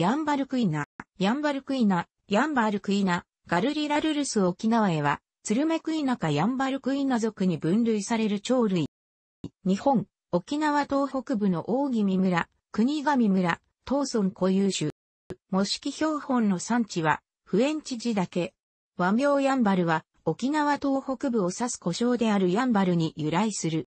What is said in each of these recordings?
ヤンバルクイナ、ヤンバルクイナ、ヤンバルクイナ、ガルリラルルス沖縄へは、ツルメクイナかヤンバルクイナ族に分類される鳥類。日本、沖縄東北部の大宜味村、国神村、東村固有種。模式標本の産地は、フエンチジだけ。和名ヤンバルは、沖縄東北部を指す故障であるヤンバルに由来する。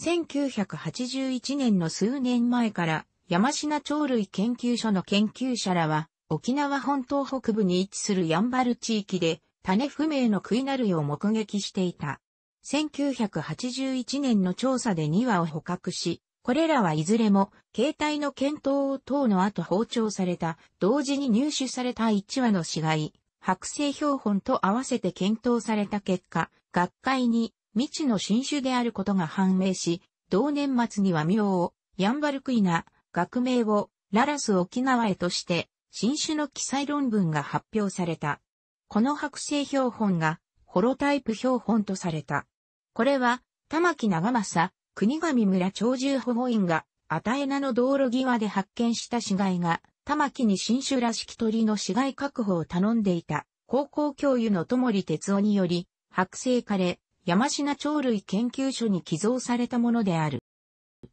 1981年の数年前から山科鳥類研究所の研究者らは、沖縄本島北部に位置するヤンバル地域で、種不明のクイナ類を目撃していた。1981年の調査で2羽を捕獲し、これらはいずれも、携帯の検討等の後包丁された、同時に入手された1羽の死骸、剥製標本と合わせて検討された結果、学会に未知の新種であることが判明し、同年末には妙を、ヤンバルクイナ、学名をララス沖縄へとして、新種の記載論文が発表された。この剥製標本が、ホロタイプ標本とされた。これは、玉木長政、国神村長寿保護員が、アタエナの道路際で発見した死骸が、玉木に新種らしき鳥の死骸確保を頼んでいた、高校教諭の友利哲夫により、剥製化れ、山品鳥類研究所に寄贈されたものである。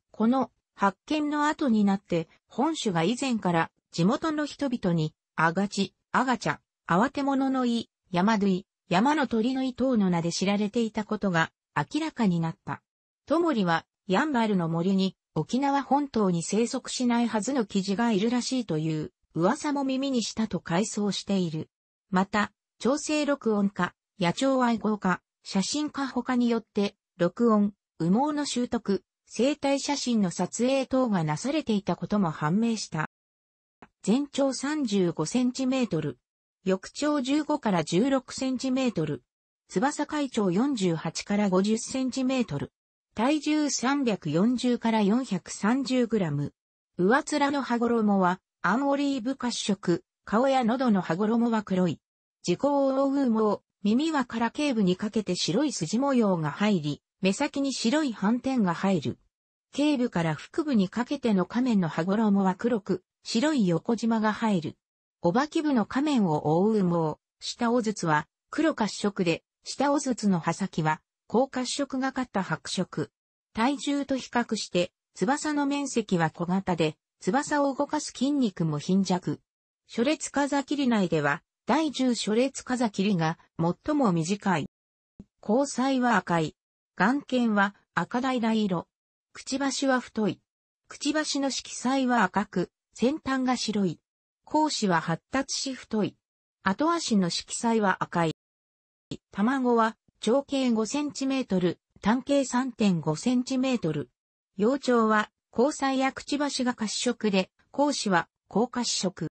この発見の後になって、本種が以前から地元の人々に、あがち、あがちゃ、慌て者のい、山類、山の鳥のい等の名で知られていたことが明らかになった。トモリは、ヤンバルの森に沖縄本島に生息しないはずの記事がいるらしいという噂も耳にしたと回想している。また、調整録音家、野鳥愛好家、写真家他によって、録音、羽毛の習得、生体写真の撮影等がなされていたことも判明した。全長35センチメートル。翼長15から16センチメートル。翼海長48から50センチメートル。体重340から430グラム。上面の羽衣は、アンオリーブ褐色、顔や喉の羽衣は黒い。自己を覆う毛、耳はから頸部にかけて白い筋模様が入り、目先に白い斑点が入る。頸部から腹部にかけての仮面の羽衣は黒く、白い横縞が入る。お化け部の仮面を覆う毛、下尾筒は黒褐色で、下尾筒の刃先は、高褐色がかった白色。体重と比較して、翼の面積は小型で、翼を動かす筋肉も貧弱。初列風切り内では、第10諸列風切りが最も短い。交際は赤い。眼圏は赤橙色。くちばしは太い。くちばしの色彩は赤く、先端が白い。講師は発達し太い。後足の色彩は赤い。卵は長径5トル、単径3 5トル。幼鳥は交際やくちばしが褐色で、講師は高褐色。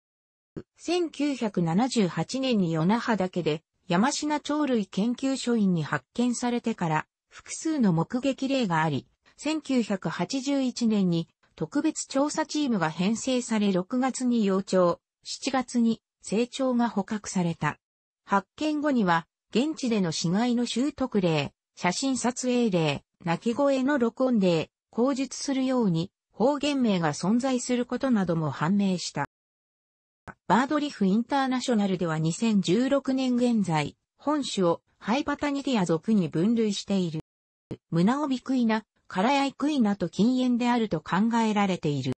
1978年に夜那覇けで山科鳥類研究所員に発見されてから複数の目撃例があり、1981年に特別調査チームが編成され6月に幼鳥、7月に成鳥が捕獲された。発見後には、現地での死骸の習得例、写真撮影例、鳴き声の録音例、口述するように方言名が存在することなども判明した。バードリフインターナショナルでは2016年現在、本種をハイパタニティア族に分類している。胸ビクイナ、ラやいクイナと禁煙であると考えられている。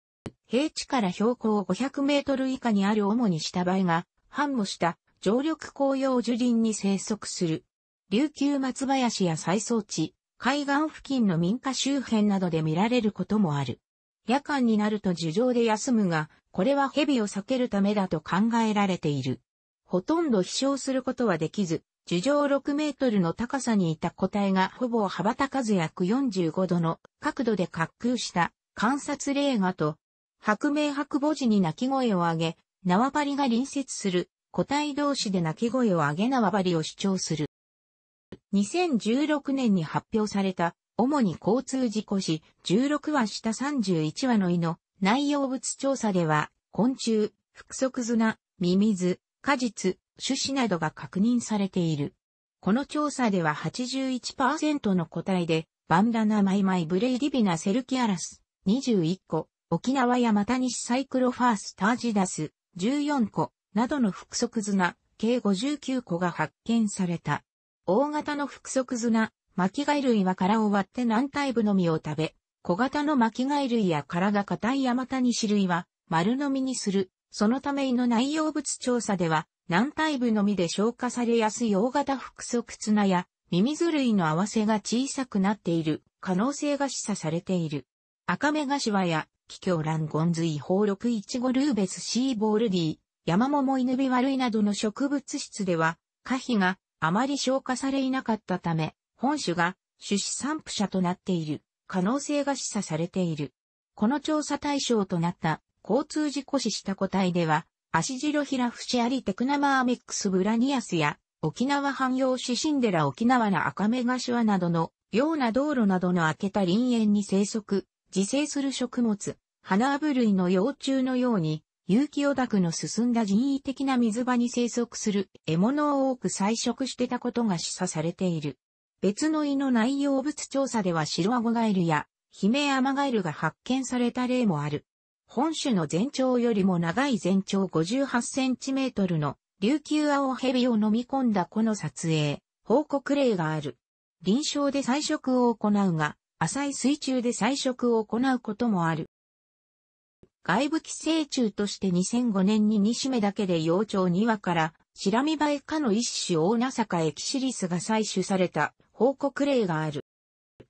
平地から標高500メートル以下にある主に下場合が、繁茂した常緑紅葉樹林に生息する。琉球松林や再草地、海岸付近の民家周辺などで見られることもある。夜間になると樹上で休むが、これは蛇を避けるためだと考えられている。ほとんど飛翔することはできず、地上6メートルの高さにいた個体がほぼ羽ばたかず約45度の角度で滑空した観察例画と、白明白母時に鳴き声を上げ、縄張りが隣接する個体同士で鳴き声を上げ縄張りを主張する。2016年に発表された、主に交通事故死16話下31話の胃の内容物調査では、昆虫、複足砂、ミミズ、果実、種子などが確認されている。この調査では81%の個体で、バンダナマイマイブレイディビナセルキアラス、21個、沖縄やタニシサイクロファースタージダス、14個、などの複足綱、計59個が発見された。大型の複足綱、巻貝類は殻を割って軟体部のみを食べ、小型の巻貝類や殻が硬いヤマタニ種類は丸飲みにする。そのため胃の内容物調査では、軟体部のみで消化されやすい大型腹足綱やミミズ類の合わせが小さくなっている可能性が示唆されている。赤目頭や、ウランゴンズイロ六イチゴルーベスシーボールディ、山桃犬ビワルイなどの植物質では、花皮があまり消化されいなかったため、本種が種子散布者となっている可能性が示唆されている。この調査対象となった交通事故死した個体では、アシジロヒラフシアリテクナマーミックスブラニアスや、沖縄汎用シシンデラ沖縄の赤目ワなどの、ような道路などの開けた林園に生息、自生する食物、花アブ類の幼虫のように、有機オダクの進んだ人為的な水場に生息する獲物を多く採食してたことが示唆されている。別の胃の内容物調査では白アゴガエルやヒメアマガエルが発見された例もある。本種の全長よりも長い全長5 8トルの琉球青蛇を飲み込んだこの撮影、報告例がある。臨床で採食を行うが、浅い水中で採食を行うこともある。外部寄生虫として2005年に西目だけで幼鳥2羽から、シラミバエ科の一種大名坂エキシリスが採取された報告例がある。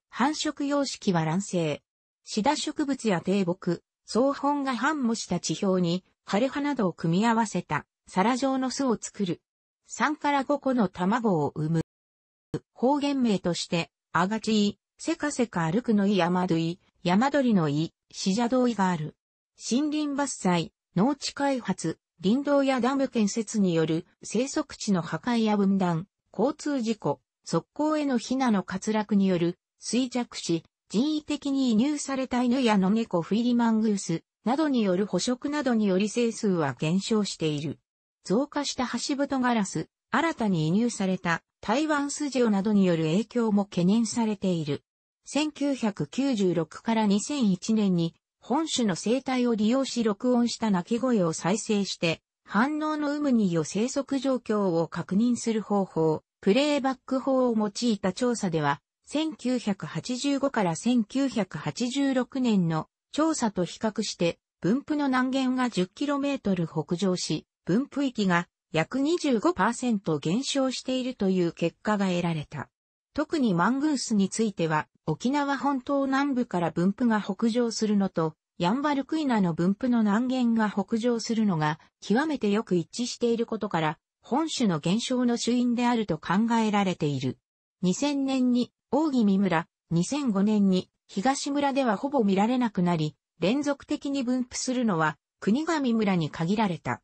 繁殖様式は卵生。シダ植物や低木、総本が反模した地表に、枯葉などを組み合わせた、皿状の巣を作る。3から5個の卵を産む。方言名として、あがちい、せかせか歩くのい山類、山鳥のい、死者同意がある。森林伐採、農地開発、林道やダム建設による生息地の破壊や分断、交通事故、側溝への避難の滑落による衰弱死、人為的に移入された犬や野猫フィリマングースなどによる捕食などにより生数は減少している。増加したハシブトガラス、新たに移入された台湾スジオなどによる影響も懸念されている。1996から2001年に本種の生態を利用し録音した鳴き声を再生して反応の有無によ生息状況を確認する方法、プレイバック法を用いた調査では1985から1986年の調査と比較して、分布の南限が 10km 北上し、分布域が約25%減少しているという結果が得られた。特にマングースについては、沖縄本島南部から分布が北上するのと、ヤンバルクイナの分布の南限が北上するのが極めてよく一致していることから、本種の減少の主因であると考えられている。2000年に大宜味村、2005年に東村ではほぼ見られなくなり、連続的に分布するのは国神村に限られた。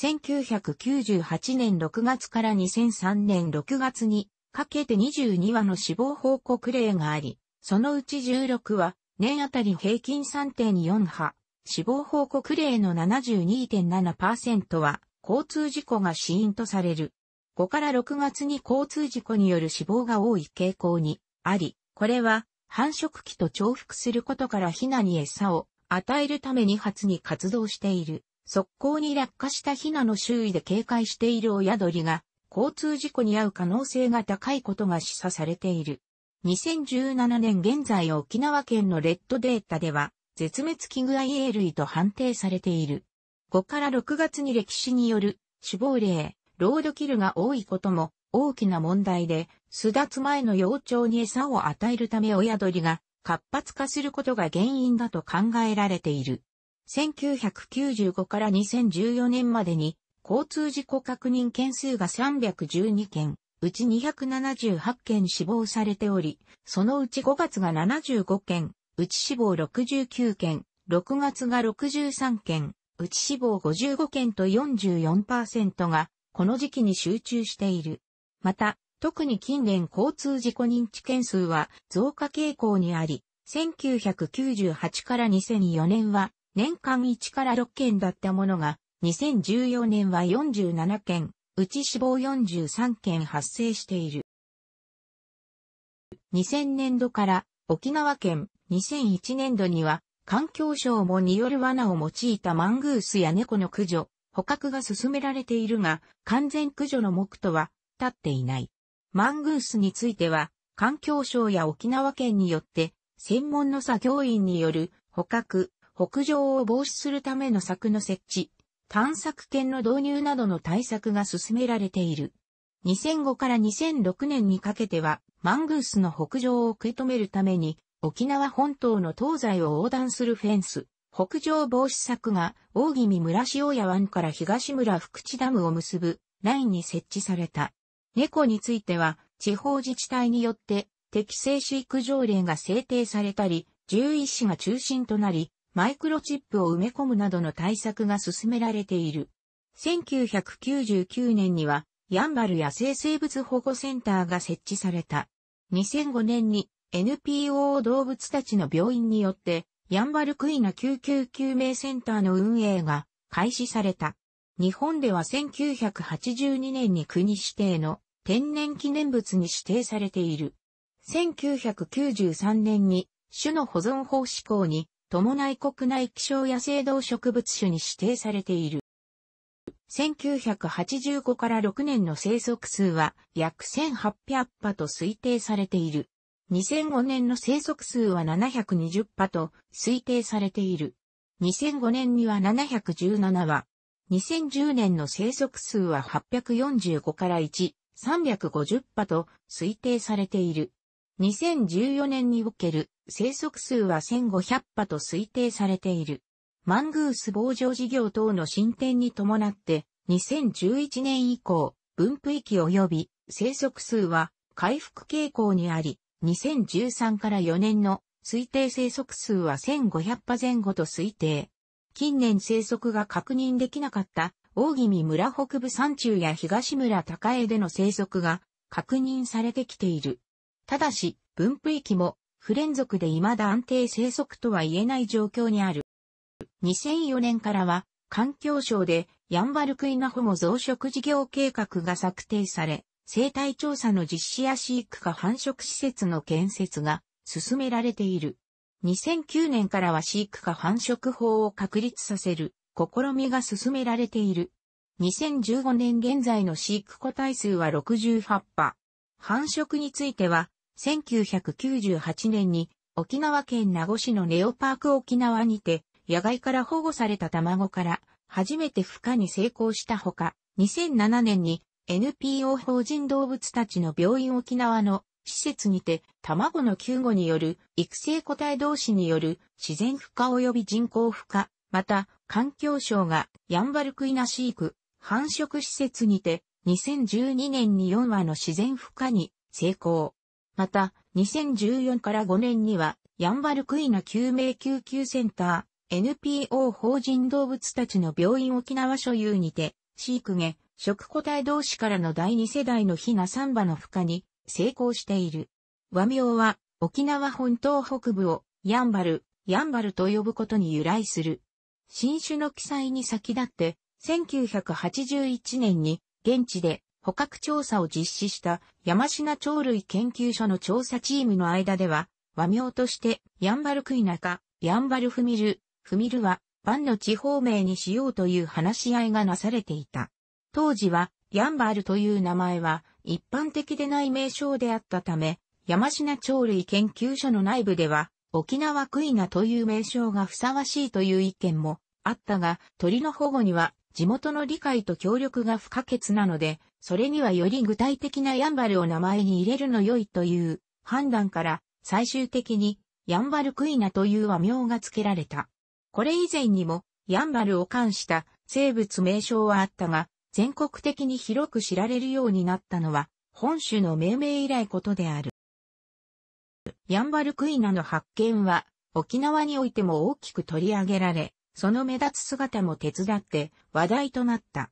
1998年6月から2003年6月にかけて22羽の死亡報告例があり、そのうち16は年あたり平均3.4波、死亡報告例の72.7%は交通事故が死因とされる。5から6月に交通事故による死亡が多い傾向にあり、これは繁殖期と重複することからヒナに餌を与えるために発に活動している。速攻に落下したヒナの周囲で警戒している親鳥が交通事故に遭う可能性が高いことが示唆されている。2017年現在沖縄県のレッドデータでは絶滅危惧 IA 類と判定されている。5から6月に歴史による死亡例、ロードキルが多いことも大きな問題で巣立つ前の幼鳥に餌を与えるため親鳥が活発化することが原因だと考えられている。1995から2014年までに交通事故確認件数が312件、うち278件死亡されており、そのうち5月が75件、うち死亡69件、6月が63件、うち死亡55件と44%が、この時期に集中している。また、特に近年交通事故認知件数は増加傾向にあり、1998から2004年は年間1から6件だったものが、2014年は47件、うち死亡43件発生している。2000年度から沖縄県、2001年度には環境省もによる罠を用いたマングースや猫の駆除、捕獲が進められているが、完全駆除の目途は立っていない。マングースについては、環境省や沖縄県によって、専門の作業員による捕獲、北上を防止するための柵の設置、探索犬の導入などの対策が進められている。2005から2006年にかけては、マングースの北上を食い止めるために、沖縄本島の東西を横断するフェンス、北上防止策が、大宜味村塩屋湾から東村福地ダムを結ぶ、ラインに設置された。猫については、地方自治体によって適正飼育条例が制定されたり、獣医師が中心となり、マイクロチップを埋め込むなどの対策が進められている。1999年には、ヤンバル野生生物保護センターが設置された。2005年に NPO 動物たちの病院によって、ヤンバルクイナ救急救命センターの運営が開始された。日本では1982年に国指定の天然記念物に指定されている。1993年に種の保存法施行に伴い国内気象野生動植物種に指定されている。1985から6年の生息数は約1800羽と推定されている。2005年の生息数は720羽と推定されている。2005年には717羽。2010年の生息数は845から1 350羽と推定されている。2014年における生息数は1500羽と推定されている。マングース防除事業等の進展に伴って、2011年以降、分布域及び生息数は回復傾向にあり、2013から4年の推定生息数は1500羽前後と推定。近年生息が確認できなかった大味村北部山中や東村高江での生息が確認されてきている。ただし、分布域も不連続で未だ安定生息とは言えない状況にある。2004年からは、環境省でヤンバルクイナホモ増殖事業計画が策定され、生態調査の実施や飼育か繁殖施設の建設が進められている。2009年からは飼育か繁殖法を確立させる試みが進められている。2015年現在の飼育個体数は68羽。繁殖については、1998年に沖縄県名護市のネオパーク沖縄にて、野外から保護された卵から初めて孵化に成功したほか、2007年に NPO 法人動物たちの病院沖縄の施設にて卵の救護による育成個体同士による自然孵化及び人工孵化、また環境省がヤンバルクイナ飼育繁殖施設にて2012年に4羽の自然孵化に成功。また2014から5年にはヤンバルクイナ救命救急センター NPO 法人動物たちの病院沖縄所有にて飼育下食個体同士からの第2世代のヒナ3羽の孵化に成功している。和名は沖縄本島北部をヤンバル、ヤンバルと呼ぶことに由来する。新種の記載に先立って、1981年に現地で捕獲調査を実施した山品鳥類研究所の調査チームの間では、和名としてヤンバルクイナかヤンバルフミル、フミルはバンの地方名にしようという話し合いがなされていた。当時はヤンバルという名前は一般的でない名称であったため、山品鳥類研究所の内部では沖縄クイナという名称がふさわしいという意見もあったが、鳥の保護には地元の理解と協力が不可欠なので、それにはより具体的なヤンバルを名前に入れるの良いという判断から、最終的に、ヤンバルクイナという和名が付けられた。これ以前にも、ヤンバルを冠した生物名称はあったが、全国的に広く知られるようになったのは、本種の命名以来ことである。ヤンバルクイナの発見は、沖縄においても大きく取り上げられ、その目立つ姿も手伝って話題となった。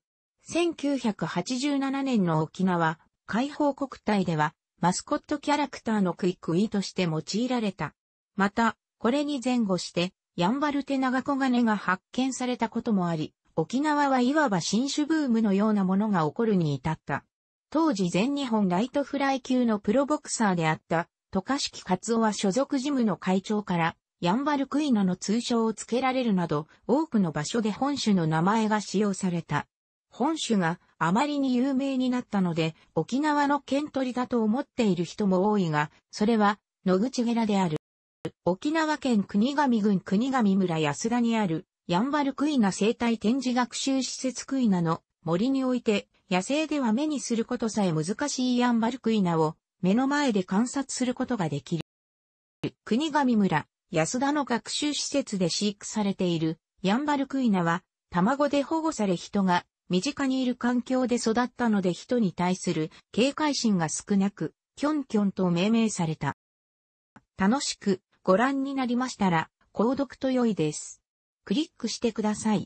1987年の沖縄解放国体ではマスコットキャラクターのクイックイとして用いられた。また、これに前後して、ヤンバルテナガコガネが発見されたこともあり、沖縄はいわば新種ブームのようなものが起こるに至った。当時全日本ライトフライ級のプロボクサーであった、渡嘉敷勝夫は所属事務の会長から、ヤンバルクイナの通称を付けられるなど、多くの場所で本種の名前が使用された。本種があまりに有名になったので、沖縄の県鳥だと思っている人も多いが、それは、野口ゲラである。沖縄県国頭郡国頭村安田にある、ヤンバルクイナ生態展示学習施設クイナの森において、野生では目にすることさえ難しいヤンバルクイナを目の前で観察することができる。国頭村安田の学習施設で飼育されているヤンバルクイナは、卵で保護され人が身近にいる環境で育ったので人に対する警戒心が少なく、キョンキョンと命名された。楽しくご覧になりましたら、購読と良いです。クリックしてください。